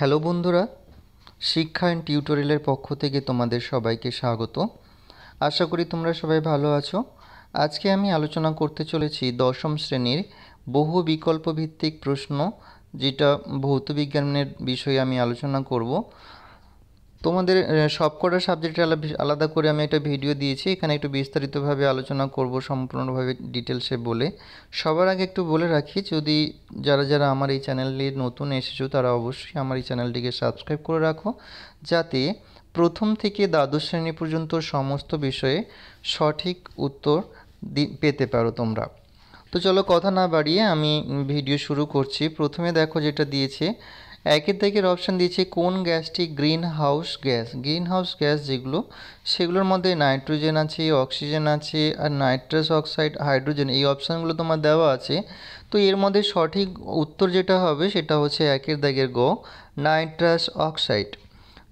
hello বন্ধুরা শিক্ষা and টিউটোরিয়ালের পক্ষ থেকে তোমাদের সবাইকে স্বাগত আশা করি তোমরা সবাই ভালো আছো আজকে আমি আলোচনা করতে চলেছি দশম শ্রেণীর বহু বিকল্প ভিত্তিক প্রশ্ন যেটা ভৌতবিজ্ঞানের বিষয়ে আমি আলোচনা করব তোমাদের সবকটা সাবজেক্টের আলাদা করে আমি একটা ভিডিও দিয়েছি এখানে একটু বিস্তারিতভাবে আলোচনা করব সম্পূর্ণভাবে ডিটেলসে বলে সবার আগে একটু বলে রাখি যদি যারা যারা আমার এই চ্যানেলে নতুন এসেছো তারা অবশ্যই আমার এই চ্যানেলটিকে সাবস্ক্রাইব করে রাখো যাতে প্রথম থেকে দ্বাদশ শ্রেণী পর্যন্ত সমস্ত বিষয়ে সঠিক উত্তর পেতে পারো তোমরা তো চলো কথা না বাড়িয়ে আমি ভিডিও শুরু করছি প্রথমে দেখো যেটা দিয়েছে একের দিকের অপশান দিয়েছে কোন গ্যাসটি greenhouse gas greenhouse gas যেগুলো সেগুলোর মধ্যে নাইট্রোজেন আছে অক্সিজেন আছে আর নাইট্রাস অক্সাইড হাইড্রোজেন এই অপশানগুলো তোমার দেওয়া আছে তো এর মধ্যে সঠিক উত্তর যেটা হবে সেটা হচ্ছে একের দাগের গ নাইট্রাস অক্সাইড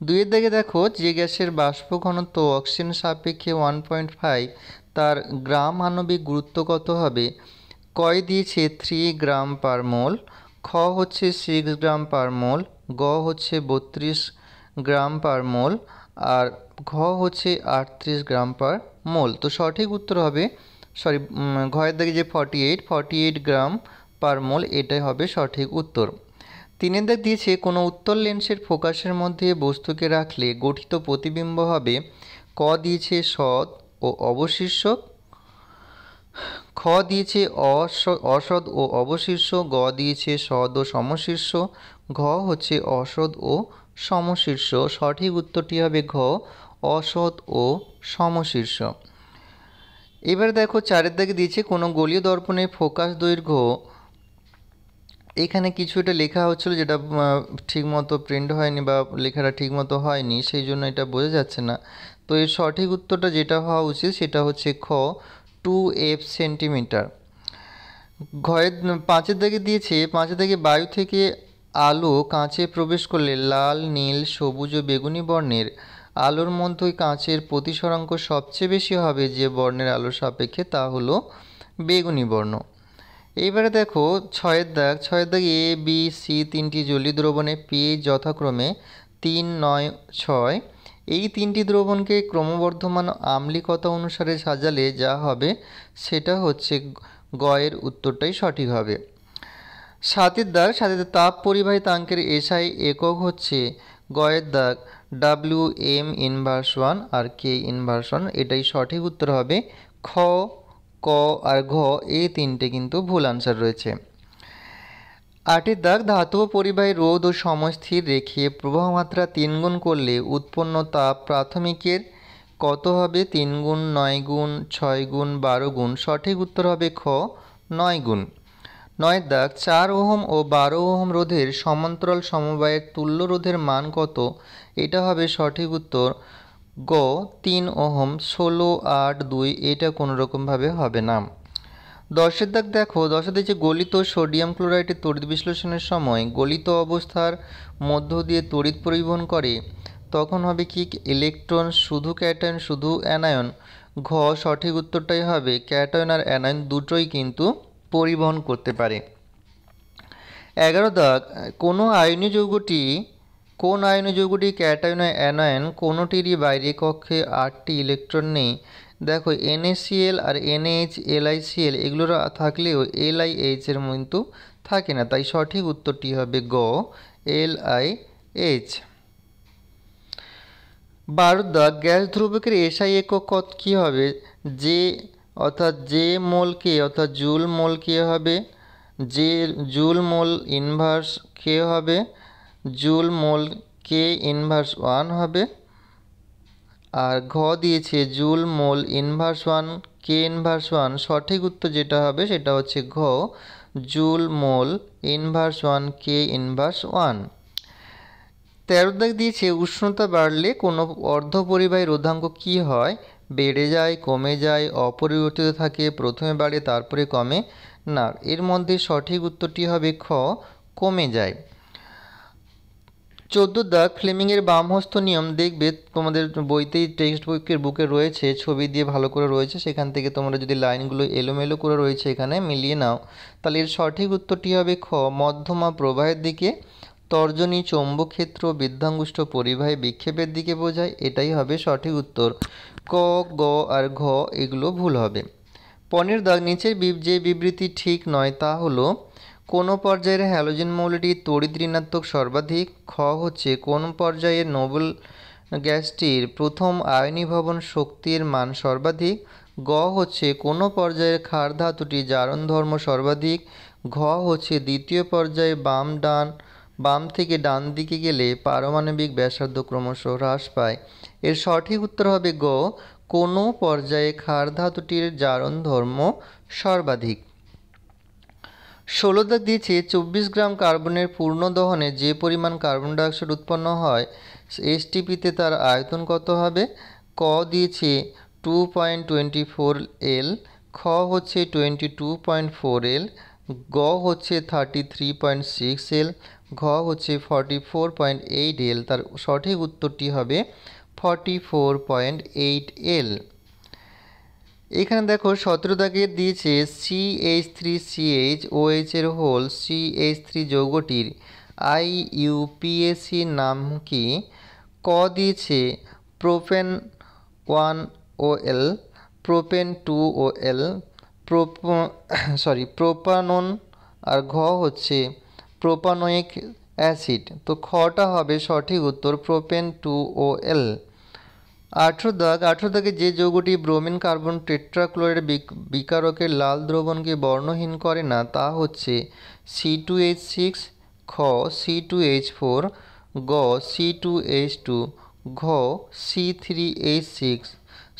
দুইয়ের দিকে দেখো যে গ্যাসের বাষ্প ঘনত্ব অক্সিজেন সাপেক্ষে ওয়ান পয়েন্ট ফাইভ তার গ্রাম আণবিক গুরুত্ব কত হবে কয় দিয়েছে থ্রি গ্রাম পার মোল খ হচ্ছে সিক্স গ্রাম পার মোল গ হচ্ছে বত্রিশ গ্রাম পার মোল আর ঘ হচ্ছে আটত্রিশ গ্রাম পার মোল তো সঠিক উত্তর হবে সরি ঘয়ের দাগে যে forty eight forty eight gram per mole এটাই হবে সঠিক উত্তর তিনের দাগ দিয়েছে কোনো উত্তর লেন্সের ফোকাসের মধ্যে বস্তুকে রাখলে গঠিত প্রতিবিম্ব হবে ক দিয়েছে সৎ ও অবশিষ্ট খ দিয়েছে অস অসৎ ও অবশীর্ষ গ দিয়েছে সদ ও সমশীর্ষ ঘ হচ্ছে অসৎ ও সমশীর্ষ সঠিক উত্তরটি হবে ঘ অসৎ ও সমশীর্ষ এবার দেখো চারের দিকে দিয়েছে কোনো গলীয় দর্পণে ফোকাস দৈর্ঘ্য এখানে কিছু এটা লেখা হচ্ছিলো যেটা ঠিকমতো প্রিন্ট হয়নি বা লেখাটা ঠিকমতো হয়নি সেই জন্য এটা বোঝা যাচ্ছে না তো এর সঠিক উত্তরটা যেটা হওয়া উচিত সেটা হচ্ছে খ টু এফ সেন্টিমিটার ঘয়ের পাঁচের দাগে দিয়েছে পাঁচের দাগে বায়ু থেকে আলো কাঁচে প্রবেশ করলে লাল নীল সবুজ ও বেগুনি বর্ণের আলোর মধ্যেই কাঁচের প্রতিসরাঙ্ক সবচেয়ে বেশি হবে যে বর্ণের আলোর সাপেক্ষে তা হলো বেগুনি বর্ণ এইবারে দেখো ছয়ের দাগ ছয়ের দাগ এ বি সি তিনটি জলীয় দ্রবণে পি যথাক্রমে তিন নয় ছয় এই তিনটি দ্রবণকে ক্রমবর্ধমান আম্লিকতা অনুসারে সাজালে যা হবে সেটা হচ্ছে গয়ের উত্তরটাই সঠিক হবে সাতের দাগ সাথে তাপ পরিবাহী তাঙ্কের এসআই একক হচ্ছে গয়ের দাগ ডাব্লিউ এম ইনভার্স ওয়ান আর কে ইনভার্স ওয়ান এটাই সঠিক উত্তর হবে খ ক আর ঘ এই তিনটে কিন্তু ভুল আনসার রয়েছে আটের দাগ ধাতব পরিবাহী রোধ ও সময় স্থির রেখে প্রবাহমাত্রা তিনগুণ করলে উৎপন্ন তাপ প্রাথমিকের কত হবে তিন গুণ নয় গুণ ছয় গুণ বারো গুণ সঠিক উত্তর হবে খ নয় গুণ নয় দাগ চার ওহম ও বারো ওহম রোধের সমান্তরাল সমবায়ের তুল্য রোধের মান কত এটা হবে সঠিক উত্তর গ তিন ওহম ষোলো আট দুই এটা কোনোরকমভাবে হবে না দশের দাগ দেখো দশাতে যে গলিত সোডিয়াম ক্লোরাইডের তড়িৎ বিশ্লেষণের সময় গলিত অবস্থার মধ্য দিয়ে তড়িৎ পরিবহন করে তখন হবে কি ইলেকট্রন শুধু ক্যাটায়ন শুধু অ্যানায়ন ঘ সঠিক উত্তরটাই হবে ক্যাটায়ন আর অ্যানায়ন দুটোই কিন্তু পরিবহন করতে পারে এগারো দাগ কোনো আয়নীয় যৌগটি কোন আয়নীয় যৌগটি ক্যাটায়ন অ্যানায়ন কোনোটিরই বাইরে কক্ষে আটটি ইলেকট্রন নেই দেখো এনএসিএল আর এনএইচ এলআইসিএল এগুলো থাকলেও এলআইএইচের কিন্তু থাকে না তাই সঠিক উত্তরটি হবে গ এলআইএইচ বারুদা গ্যাস ধ্রুবকের এসআই একক কী হবে যে অর্থাৎ যে মোল কে অর্থাৎ জুল মোল কে হবে যে জুল মোল ইনভার্স কে হবে joule mole K inverse one হবে আর ঘ দিয়েছে joule mole inverse one K inverse one সঠিক উত্তর যেটা হবে সেটা হচ্ছে ঘ joule mole inverse one K inverse one তেরো দাগ দিয়েছে উষ্ণতা বাড়লে কোনো অর্ধ পরিবাহী রোধাঙ্ক কি হয় বেড়ে যায় কমে যায় অপরিবর্তিত থাকে প্রথমে বাড়ে তারপরে কমে না এর মধ্যে সঠিক উত্তরটি হবে খ কমে যায় চোদ্দ দাগ ফ্লেমিংয়ের বামহস্ত নিয়ম দেখবে তোমাদের বইতেই টেক্সট বুকের বুকে রয়েছে ছবি দিয়ে ভালো করে রয়েছে সেখান থেকে তোমরা যদি লাইনগুলো এলোমেলো করে রয়েছে এখানে মিলিয়ে নাও তাহলে এর সঠিক উত্তরটি হবে খ মধ্যমা প্রবাহের দিকে তর্জনী চৌম্বক্ষেত্র বিধ্বংগুষ্ঠ পরিবাহে বিক্ষেপের দিকে বোঝায় এটাই হবে সঠিক উত্তর ক গ আর ঘ এগুলো ভুল হবে পনের দাগ নিচের যে বিবৃতি ঠিক নয় তা হলো কোন পর্যায়ের হ্যালোজেন মৌলটি তড়িৎ ঋণাত্মক সর্বাধিক খ হচ্ছে কোন পর্যায়ে নোবেল গ্যাসটির প্রথম আয়নীভবন শক্তির মান সর্বাধিক গ হচ্ছে কোন পর্যায়ের ক্ষার ধাতুটি জারণ ধর্ম সর্বাধিক ঘ হচ্ছে দ্বিতীয় পর্যায়ে বাম ডান বাম থেকে ডান দিকে গেলে পারমাণবিক ব্যাসার্ধ ক্রমশ হ্রাস পায় এর সঠিক উত্তর হবে গ কোনো পর্যায়ে ক্ষার ধাতুটির জারণ ধর্ম সর্বাধিক ষোলোতে দিয়েছে চব্বিশ গ্রাম কার্বনের পূর্ণ দহনে যে পরিমাণ কার্বন ডাইঅক্সাইড উৎপন্ন হয় এসটিপিতে তার আয়তন কত হবে ক দিয়েছে two point twenty four L খ হচ্ছে twenty two point four L গ হচ্ছে thirty three point six L ঘ হচ্ছে forty four point eight L তার সঠিক উত্তরটি হবে forty four point eight L এখানে দেখো সতেরো দাগে দিয়েছে C H three C H O এইচের হোল সি এইচ থ্রি যৌগটির আই ইউপিএসি নাম কি ক দিয়েছে propane one O L propane two O এল প্রোপ সরি প্রোপানন আর ঘ হচ্ছে প্রোপানোয়িক অ্যাসিড তো খটা হবে সঠিক উত্তর প্রোপেন টু ও এল আঠেরো দাগ আঠেরো দাগে যে যৌগটি ব্রোমিন কার্বন টেট্রাক্লোরাইড বিকারকের লাল দ্রবণকে বর্ণহীন করে না তা হচ্ছে সি টু এইচ সিক্স খ সি টু এইচ ফোর গ সি টু এইচ টু ঘ সি থ্রি এইচ সিক্স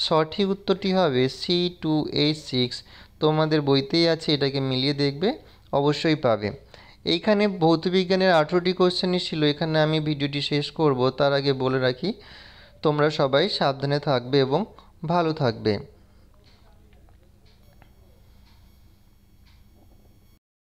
সঠিক উত্তরটি হবে সি টু এইচ সিক্স তোমাদের বইতেই আছে এটাকে মিলিয়ে দেখবে অবশ্যই পাবে এইখানে ভৌতবিজ্ঞানের আঠেরোটি কোশ্চেনই ছিল এখানে আমি ভিডিওটি শেষ করব তার আগে বলে রাখি তোমরা সবাই সাবধানে থাকবে এবং ভালো থাকবে